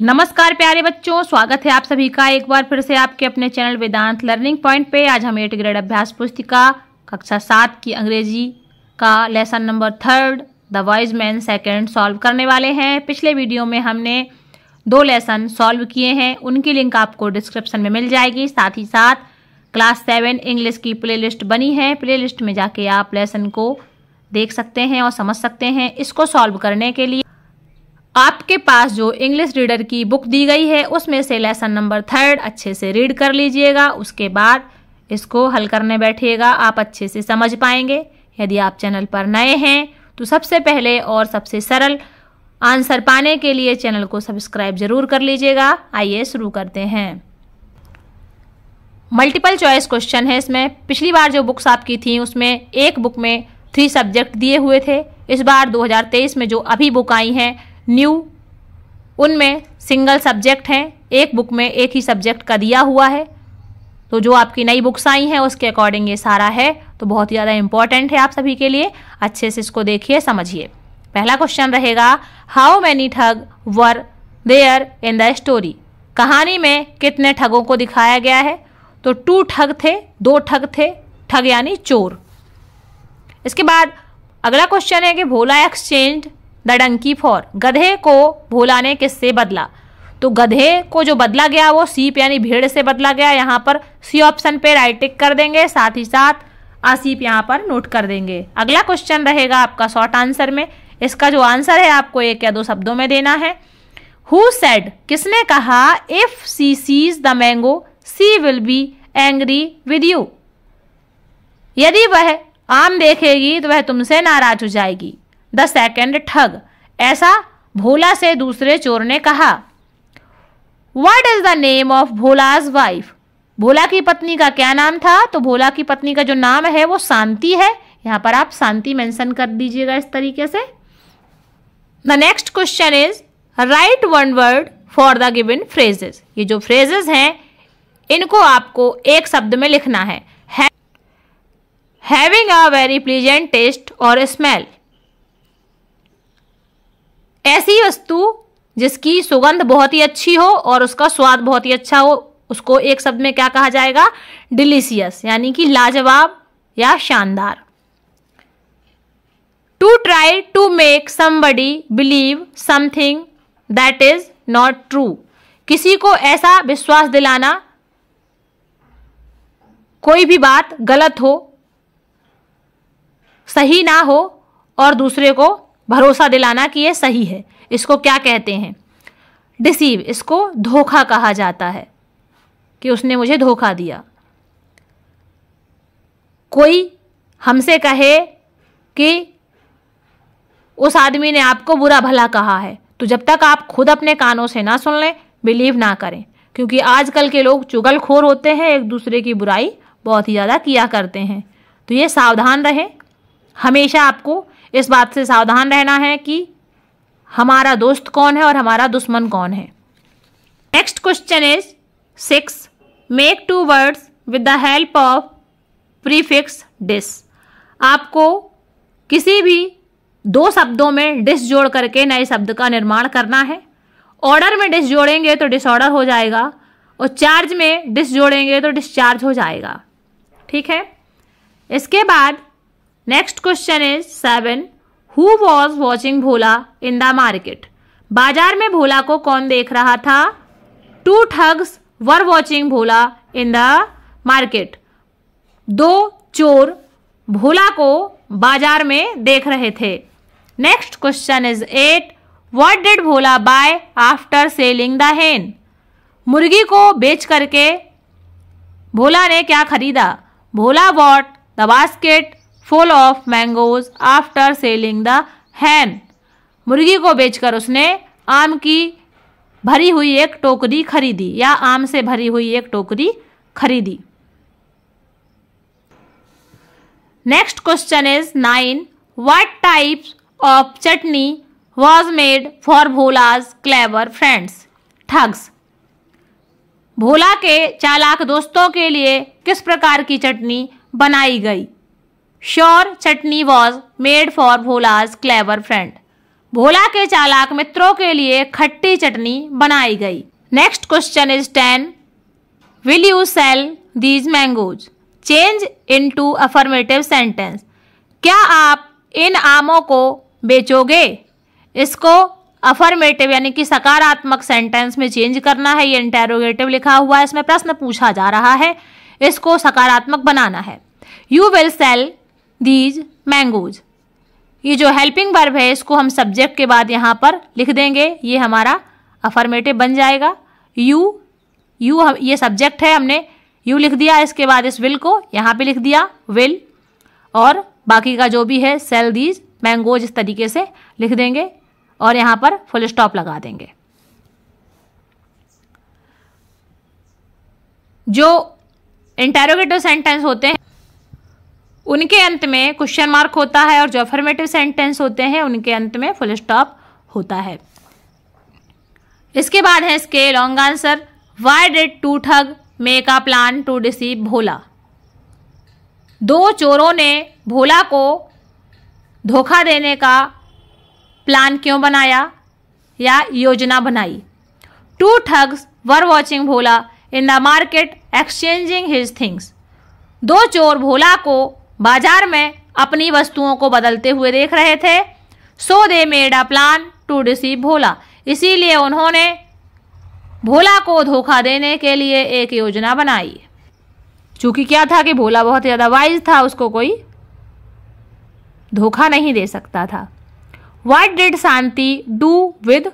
नमस्कार प्यारे बच्चों स्वागत है आप सभी का एक बार फिर से आपके अपने चैनल वेदांत लर्निंग पॉइंट पे आज हम एट ग्रेड अभ्यास पुस्तिका कक्षा सात की अंग्रेजी का lesson number third the voice man second solve करने वाले हैं पिछले वीडियो में हमने दो लेसन सॉल्व किए हैं उनकी लिंक आपको डिस्क्रिप्शन में मिल जाएगी साथ ही साथ क्लास सेवन इंग्लिश की प्ले बनी है प्ले में जाके आप लेसन को देख सकते हैं और समझ सकते हैं इसको सॉल्व करने के लिए आपके पास जो इंग्लिश रीडर की बुक दी गई है उसमें से लेसन नंबर थर्ड अच्छे से रीड कर लीजिएगा उसके बाद इसको हल करने बैठिएगा आप अच्छे से समझ पाएंगे यदि आप चैनल पर नए हैं तो सबसे पहले और सबसे सरल आंसर पाने के लिए चैनल को सब्सक्राइब जरूर कर लीजिएगा आइए शुरू करते हैं मल्टीपल चॉइस क्वेश्चन है इसमें पिछली बार जो बुक्स आपकी थी उसमें एक बुक में थ्री सब्जेक्ट दिए हुए थे इस बार 2023 में जो अभी बुक आई हैं न्यू उनमें सिंगल सब्जेक्ट हैं एक बुक में एक ही सब्जेक्ट का दिया हुआ है तो जो आपकी नई बुक्स आई हैं उसके अकॉर्डिंग ये सारा है तो बहुत ही ज़्यादा इंपॉर्टेंट है आप सभी के लिए अच्छे से इसको देखिए समझिए पहला क्वेश्चन रहेगा how many thug were there in the story कहानी में कितने ठगों को दिखाया गया है तो टू ठग थे दो ठग थे ठग यानी चोर इसके बाद अगला क्वेश्चन है कि Bhola exchange the donkey for गधे को भोला ने किससे बदला तो गधे को जो बदला गया वो सीप यानी भेड़ से बदला गया यहाँ पर सी ऑप्शन पे राइट टिक कर देंगे साथ ही साथ आसीप यहाँ पर नोट कर देंगे अगला क्वेश्चन रहेगा आपका शॉर्ट आंसर में इसका जो आंसर है आपको एक या दो शब्दों में देना है हु सेड किसने कहा if she sees the mango she will be angry with you यदि वह आम देखेगी तो वह तुमसे नाराज हो जाएगी द सेकेंड ठग ऐसा भोला से दूसरे चोर ने कहा what is the name of Bhola's wife Bhola की पत्नी का क्या नाम था तो भोला की पत्नी का जो नाम है वो शांति है यहां पर आप शांति मेंशन कर दीजिएगा इस तरीके से the next question is write one word for the given phrases ये जो फ्रेजेस हैं इनको आपको एक शब्द में लिखना है having a very pleasant taste और स्मेल ऐसी वस्तु जिसकी सुगंध बहुत ही अच्छी हो और उसका स्वाद बहुत ही अच्छा हो उसको एक शब्द में क्या कहा जाएगा डिलीशियस यानी कि लाजवाब या शानदार to try to make somebody believe something that is not true किसी को ऐसा विश्वास दिलाना कोई भी बात गलत हो सही ना हो और दूसरे को भरोसा दिलाना कि ये सही है इसको क्या कहते हैं डिसीव इसको धोखा कहा जाता है कि उसने मुझे धोखा दिया कोई हमसे कहे कि उस आदमी ने आपको बुरा भला कहा है तो जब तक आप खुद अपने कानों से ना सुन लें बिलीव ना करें क्योंकि आजकल के लोग चुगलखोर होते हैं एक दूसरे की बुराई बहुत ही ज़्यादा किया करते हैं तो ये सावधान रहें हमेशा आपको इस बात से सावधान रहना है कि हमारा दोस्त कौन है और हमारा दुश्मन कौन है next question is six make two words with the help of prefix dis आपको किसी भी दो शब्दों में डिस जोड़ करके नए शब्द का निर्माण करना है ऑर्डर में डिस जोड़ेंगे तो डिसऑर्डर हो जाएगा और चार्ज में डिस जोड़ेंगे तो डिस्चार्ज हो जाएगा ठीक है इसके बाद next question is seven who was watching Bhola in the market बाजार में भोला को कौन देख रहा था two thugs were watching Bhola in the market दो चोर भोला को बाजार में देख रहे थे next question is eight what did Bhola buy after selling the hen मुर्गी को बेच करके भोला ने क्या खरीदा Bhola bought the basket full of mangoes after selling the हैन मुर्गी को बेचकर उसने आम की भरी हुई एक टोकरी खरीदी या आम से भरी हुई एक टोकरी खरीदी next question is nine what types of chutney was made for Bhola's clever friends thugs Bhola के चालाक दोस्तों के लिए किस प्रकार की चटनी बनाई गई sour chutney was made for Bhola's clever friend Bhola के चालाक मित्रों के लिए खट्टी चटनी बनाई गई next question is ten will you sell these mangoes change into affirmative sentence क्या आप इन आमों को बेचोगे इसको अफर्मेटिव यानी कि सकारात्मक सेंटेंस में चेंज करना है ये इंटेरोगेटिव लिखा हुआ है इसमें प्रश्न पूछा जा रहा है इसको सकारात्मक बनाना है you will sell these mangoes ये जो हेल्पिंग वर्ब है इसको हम सब्जेक्ट के बाद यहाँ पर लिख देंगे ये हमारा अफर्मेटिव बन जाएगा यू यू हम ये सब्जेक्ट है हमने यू लिख दिया इसके बाद इस विल को यहाँ पे लिख दिया विल और बाकी का जो भी है सेल दीज मैंगोज इस तरीके से लिख देंगे और यहाँ पर फुल स्टॉप लगा देंगे जो इंटेरोगेटिव सेंटेंस होते हैं उनके अंत में क्वेश्चन मार्क होता है और जो अफर्मेटिव सेंटेंस होते हैं उनके अंत में फुल स्टॉप होता है इसके बाद है इसके long answer why did two thug make a plan to deceive Bhola दो चोरों ने भोला को धोखा देने का प्लान क्यों बनाया या योजना बनाई two thugs were watching Bhola in the market exchanging his things दो चोर भोला को बाजार में अपनी वस्तुओं को बदलते हुए देख रहे थे so they made a plan to deceive Bhola इसीलिए उन्होंने भोला को धोखा देने के लिए एक योजना बनाई चूंकि क्या था कि भोला बहुत ज़्यादा वाइज था उसको कोई धोखा नहीं दे सकता था what did Shanti do with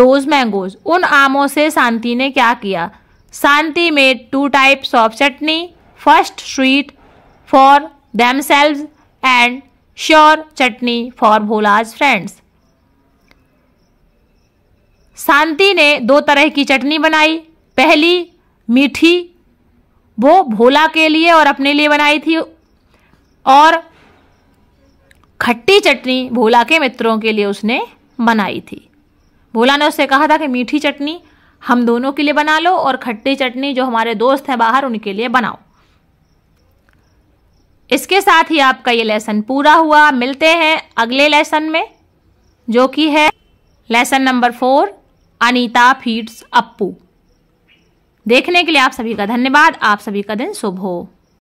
those mangoes उन आमों से शांति ने क्या किया Shanti made two types of chutney first sweet for themselves and sure chutney for Bhola's friends. Shanti ने दो तरह की चटनी बनाई पहली मीठी वो भोला के लिए और अपने लिए बनाई थी और खट्टी चटनी भोला के मित्रों के लिए उसने बनाई थी भोला ने उससे कहा था कि मीठी चटनी हम दोनों के लिए बना लो और खट्टी चटनी जो हमारे दोस्त हैं बाहर उनके लिए बनाओ इसके साथ ही आपका ये लेसन पूरा हुआ मिलते हैं अगले लेसन में जो कि है lesson number four Anita feeds Appu देखने के लिए आप सभी का धन्यवाद आप सभी का दिन शुभ हो